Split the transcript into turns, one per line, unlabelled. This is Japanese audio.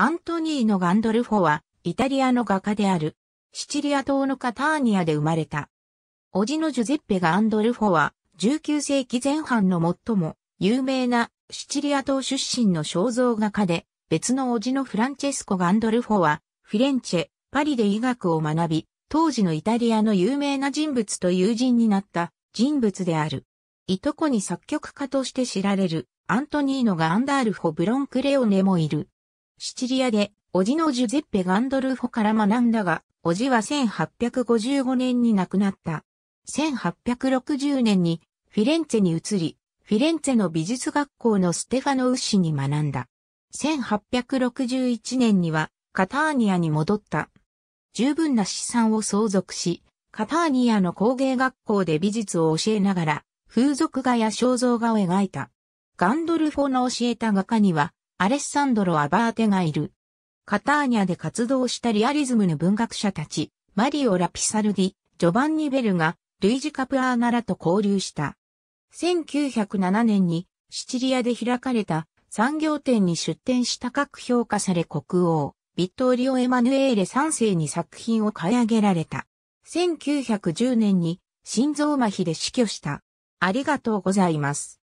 アントニーノ・ガンドルフォは、イタリアの画家である、シチリア島のカターニアで生
まれた。おじのジュゼッペ・ガンドルフォは、19世紀前半の最も有名なシチリア島出身の肖像画家で、別のおじのフランチェスコ・ガンドルフォは、フィレンチェ、パリで医学を学び、当時のイタリアの有名な人物と友人になった人物である。いとこに作曲家として知られるアントニーノ・ガンダールフォ・ブロンクレオネもいる。シチリアで、おじのジュゼッペ・ガンドルフォから学んだが、おじは1855年に亡くなった。1860年にフィレンツェに移り、フィレンツェの美術学校のステファノウッシに学んだ。1861年にはカターニアに戻った。十分な資産を相続し、カターニアの工芸学校で美術を教えながら、風俗画や肖像画を描いた。ガンドルフォの教えた画家には、アレッサンドロ・アバーテがいる。カターニャで活動したリアリズムの文学者たち、マリオ・ラピサルディ、ジョバンニ・ベルが、ルイジ・カプアーナラと交流した。1907年に、シチリアで開かれた産業展に出展した各評価され国王、ビットーリオ・エマヌエーレ3世に作品を買い上げられた。1910
年に、心臓麻痺で死去した。ありがとうございます。